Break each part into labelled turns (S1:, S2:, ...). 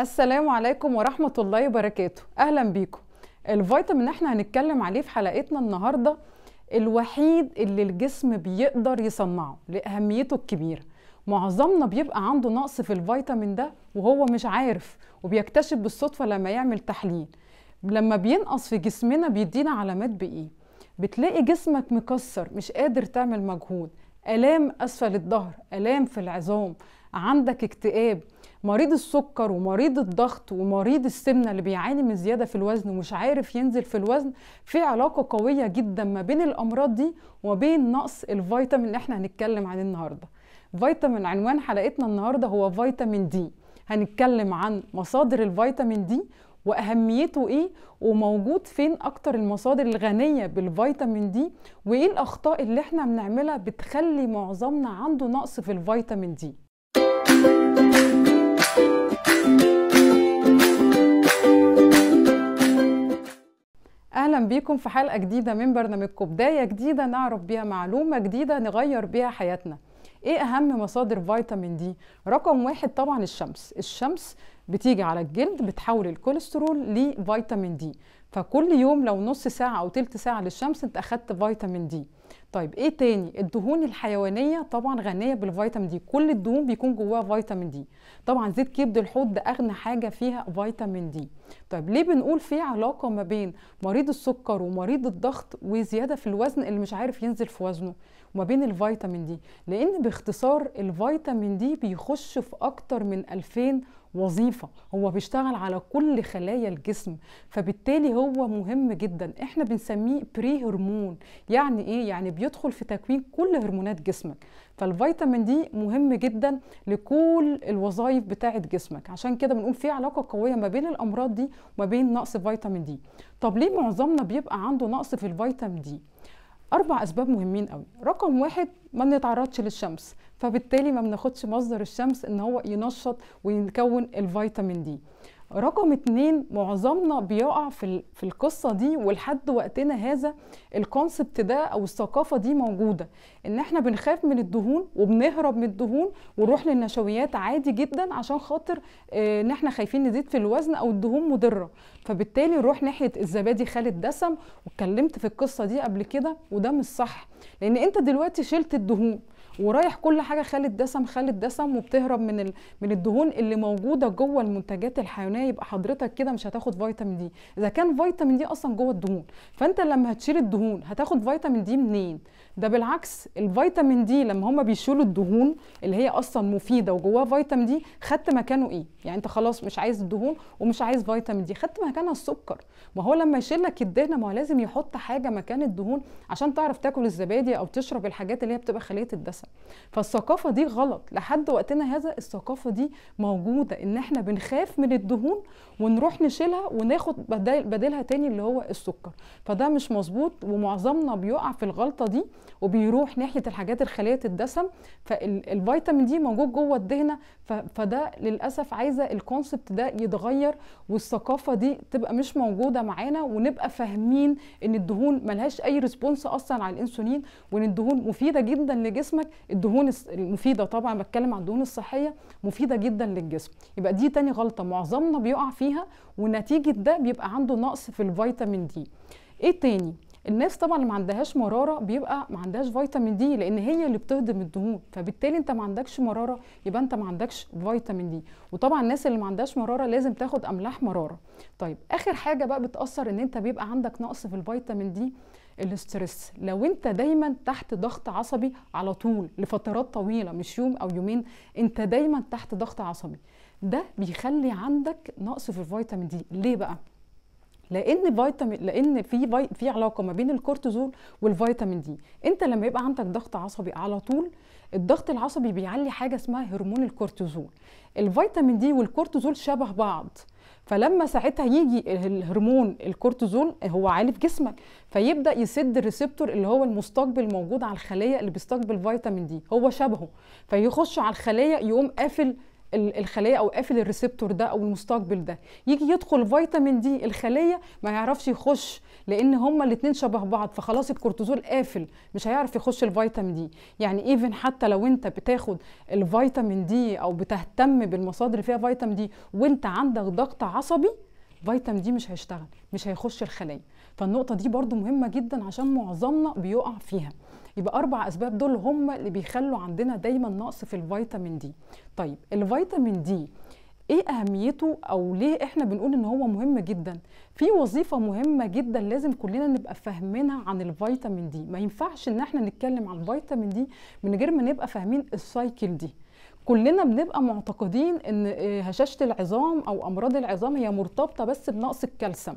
S1: السلام عليكم ورحمة الله وبركاته أهلا بيكم الفيتامين احنا هنتكلم عليه في حلقتنا النهاردة الوحيد اللي الجسم بيقدر يصنعه لأهميته الكبيرة معظمنا بيبقى عنده نقص في الفيتامين ده وهو مش عارف وبيكتشف بالصدفة لما يعمل تحليل لما بينقص في جسمنا بيدينا علامات بإيه بتلاقي جسمك مكسر مش قادر تعمل مجهود ألام أسفل الظهر ألام في العظام عندك اكتئاب مريض السكر ومريض الضغط ومريض السمنه اللي بيعاني من زياده في الوزن ومش عارف ينزل في الوزن في علاقه قويه جدا ما بين الامراض دي وما بين نقص الفيتامين اللي احنا هنتكلم عنه النهارده فيتامين عنوان حلقتنا النهارده هو فيتامين دي هنتكلم عن مصادر الفيتامين دي واهميته ايه وموجود فين اكتر المصادر الغنيه بالفيتامين دي وايه الاخطاء اللي احنا بنعملها بتخلي معظمنا عنده نقص في الفيتامين دي بيكم في حلقه جديده من برنامجكم بدايه جديده نعرف بيها معلومه جديده نغير بيها حياتنا ايه اهم مصادر فيتامين دي رقم واحد طبعا الشمس الشمس بتيجي على الجلد بتحول الكوليسترول لفيتامين دي فكل يوم لو نص ساعة أو تلت ساعة للشمس أنت أخدت فيتامين دي طيب إيه تاني الدهون الحيوانية طبعا غنية بالفيتامين دي كل الدهون بيكون جواها فيتامين دي طبعا زيت كبد الحوت ده أغنى حاجة فيها فيتامين دي طيب ليه بنقول في علاقة ما بين مريض السكر ومريض الضغط وزيادة في الوزن اللي مش عارف ينزل في وزنه وما بين الفيتامين دي لأن باختصار الفيتامين دي بيخش في أكتر من 2000 وظيفه هو بيشتغل على كل خلايا الجسم فبالتالي هو مهم جدا احنا بنسميه بري هرمون يعني ايه يعني بيدخل في تكوين كل هرمونات جسمك فالفيتامين دي مهم جدا لكل الوظائف بتاعه جسمك عشان كده بنقول في علاقه قويه ما بين الامراض دي وما بين نقص فيتامين دي طب ليه معظمنا بيبقى عنده نقص في الفيتامين دي اربع اسباب مهمين قوي رقم واحد ما نتعرضش للشمس فبالتالي ما بناخدش مصدر الشمس ان هو ينشط ويكون الفيتامين دي رقم اتنين معظمنا بيقع في, في القصة دي ولحد وقتنا هذا الكونسبت ده او الثقافة دي موجودة ان احنا بنخاف من الدهون وبنهرب من الدهون ونروح للنشويات عادي جدا عشان خاطر اه ان احنا خايفين نزيد في الوزن او الدهون مضرة فبالتالي نروح ناحية الزبادي خالد الدسم واتكلمت في القصة دي قبل كده وده مش صح لان انت دلوقتي شلت الدهون ورايح كل حاجه خالد دسم خالد دسم وبتهرب من ال... من الدهون اللي موجوده جوه المنتجات الحيوانيه يبقى حضرتك كده مش هتاخد فيتامين دي اذا كان فيتامين دي اصلا جوه الدهون فانت لما هتشيل الدهون هتاخد فيتامين دي منين ده بالعكس الفيتامين دي لما هما بيشيلوا الدهون اللي هي اصلا مفيده وجواها فيتامين دي خدت مكانه ايه يعني انت خلاص مش عايز الدهون ومش عايز فيتامين دي خدت مكانها السكر ما هو لما يشيل لك الدهنه ما هو لازم يحط حاجه مكان الدهون عشان تعرف تاكل الزبادي او تشرب الحاجات اللي هي بتبقى خليه الدسم نفسها فالثقافه دي غلط لحد وقتنا هذا الثقافه دي موجوده ان احنا بنخاف من الدهون ونروح نشيلها وناخد بدل بديلها تاني اللي هو السكر فده مش مظبوط ومعظمنا بيقع في الغلطه دي وبيروح ناحيه الحاجات الخليه الدسم فالفيتامين دي موجود جوه الدهنه فده للاسف عايزه الكونسبت ده يتغير والثقافه دي تبقى مش موجوده معانا ونبقى فاهمين ان الدهون ملهاش اي ريسبونس اصلا على الانسولين وان الدهون مفيده جدا لجسمك الدهون المفيده طبعا بتكلم عن الدهون الصحيه مفيده جدا للجسم يبقى دي تاني غلطه معظمنا بيقع فيها ونتيجه ده بيبقى عنده نقص في الفيتامين دي ايه تاني الناس طبعا اللي ما عندهاش مراره بيبقى ما عندهاش فيتامين دي لان هي اللي بتهضم الدهون فبالتالي انت ما عندكش مراره يبقى انت ما عندكش فيتامين دي وطبعا الناس اللي ما عندهاش مراره لازم تاخد املاح مراره طيب اخر حاجه بقى بتاثر ان انت بيبقى عندك نقص في الفيتامين دي الاسترس لو انت دايما تحت ضغط عصبي على طول لفترات طويله مش يوم او يومين انت دايما تحت ضغط عصبي ده بيخلي عندك نقص في الفيتامين دي ليه بقى لان فيتامين لان في في, في علاقه ما بين الكورتيزول والفيتامين دي انت لما يبقى عندك ضغط عصبي على طول الضغط العصبي بيعلي حاجه اسمها هرمون الكورتيزول الفيتامين دي والكورتيزول شبه بعض فلما ساعتها يجي الهرمون الكورتيزول هو عالي في جسمك فيبدا يسد الريسبتور اللي هو المستقبل موجود على الخليه اللي بيستقبل فيتامين دي هو شبهه فيخش على الخليه يقوم قافل الخليه او قافل الريسبتور ده او المستقبل ده يجي يدخل فيتامين دي الخليه ما يعرفش يخش لان هما الاثنين شبه بعض فخلاص الكورتيزول قافل مش هيعرف يخش الفيتامين دي يعني ايفن حتى لو انت بتاخد الفيتامين دي او بتهتم بالمصادر اللي فيها فيتامين دي وانت عندك ضغط عصبي فيتامين دي مش هيشتغل مش هيخش الخليه فالنقطه دي برضو مهمه جدا عشان معظمنا بيقع فيها يبقى اربع اسباب دول هم اللي بيخلوا عندنا دايما نقص في الفيتامين دي طيب الفيتامين دي ايه اهميته او ليه احنا بنقول ان هو مهم جدا في وظيفه مهمه جدا لازم كلنا نبقى فاهمينها عن الفيتامين دي ما ينفعش ان احنا نتكلم عن الفيتامين دي من غير ما نبقى فاهمين السايكل دي كلنا بنبقى معتقدين ان آه، هشاشه العظام او امراض العظام هي مرتبطه بس بنقص الكالسيوم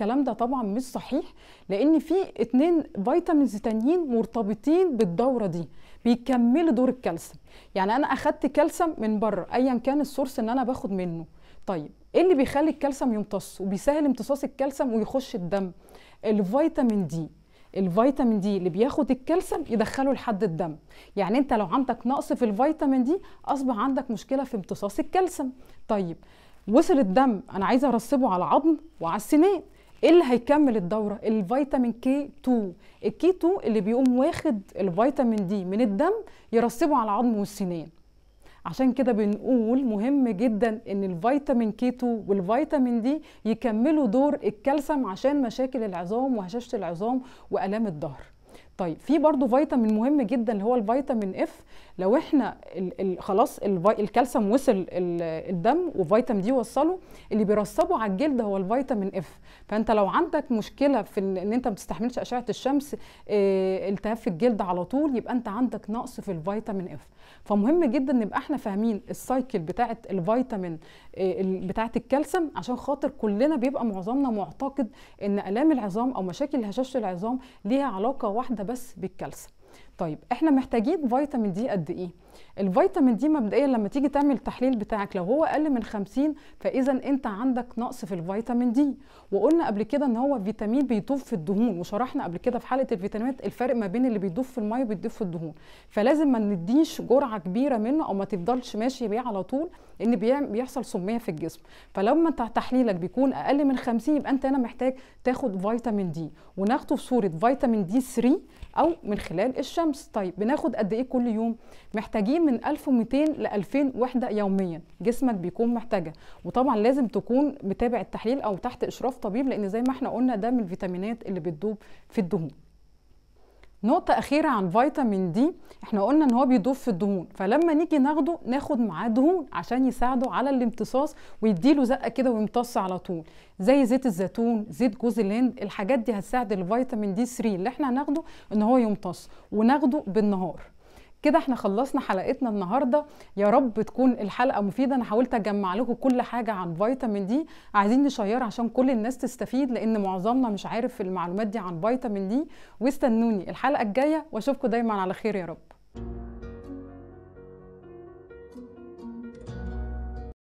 S1: الكلام ده طبعا مش صحيح لان في اتنين فيتامينز تانيين مرتبطين بالدوره دي بيكملوا دور الكالسيوم يعني انا اخدت كالسيوم من بره ايا كان السورس ان انا باخد منه طيب ايه اللي بيخلي الكالسيوم يمتص وبيسهل امتصاص الكالسيوم ويخش الدم الفيتامين دي الفيتامين دي اللي بياخد الكالسيوم يدخله لحد الدم يعني انت لو عندك نقص في الفيتامين دي اصبح عندك مشكله في امتصاص الكالسيوم طيب وصل الدم انا عايزه ارسبه على العظم وعلى السنين ايه اللي هيكمل الدوره الفيتامين كي 2 الكي 2 اللي بيقوم واخد الفيتامين دي من الدم يرسبه على العظم والسنان عشان كده بنقول مهم جدا ان الفيتامين كي 2 والفيتامين دي يكملوا دور الكالسيوم عشان مشاكل العظام وهشاشه العظام والام الظهر طيب في برضو فيتامين مهم جدا اللي هو الفيتامين اف لو احنا خلاص الكالسيوم وصل الدم وفيتامين دي وصله اللي بيرسبه على الجلد هو الفيتامين اف فانت لو عندك مشكله في ان انت ما بتستحملش اشعه الشمس اه التهاب في الجلد على طول يبقى انت عندك نقص في الفيتامين اف فمهم جدا نبقى احنا فاهمين السايكل بتاعه الفيتامين اه بتاعه الكالسيوم عشان خاطر كلنا بيبقى معظمنا معتقد ان الام العظام او مشاكل هشاشه العظام ليها علاقه واحده بس بالكالسيوم طيب احنا محتاجين فيتامين دي قد ايه الفيتامين دي مبدئيا لما تيجي تعمل التحليل بتاعك لو هو اقل من 50 فاذا انت عندك نقص في الفيتامين دي وقلنا قبل كده ان هو فيتامين بيضيف في الدهون وشرحنا قبل كده في حلقه الفيتامينات الفرق ما بين اللي بيدوب في الميه وبيدوب في الدهون فلازم ما نديش جرعه كبيره منه او ما تفضلش ماشي بيه على طول ان بيحصل سميه في الجسم فلما تحليلك بيكون اقل من 50 يبقى انت هنا محتاج تاخد فيتامين دي وناخده في صوره فيتامين دي 3 او من خلال الشمس طيب بناخد قد ايه كل يوم محتاجين محتاجين من 1200 ل 2000 وحده يوميا جسمك بيكون محتاجه وطبعا لازم تكون متابع التحليل او تحت اشراف طبيب لان زي ما احنا قلنا ده من الفيتامينات اللي بتدوب في الدهون نقطة أخيرة عن فيتامين دي احنا قلنا ان هو بيدوب في الدهون فلما نيجي ناخده ناخد معاه دهون عشان يساعده على الامتصاص ويديله زقة كده ويمتص على طول زي زيت الزيتون زيت جوز الهند الحاجات دي هتساعد الفيتامين دي 3 اللي احنا هناخده ان هو يمتص وناخده بالنهار كده احنا خلصنا حلقتنا النهارده يا رب تكون الحلقه مفيده انا حاولت اجمع لكم كل حاجه عن فيتامين دي عايزين نشير عشان كل الناس تستفيد لان معظمنا مش عارف المعلومات دي عن فيتامين دي واستنوني الحلقه الجايه واشوفكم دايما على خير يا رب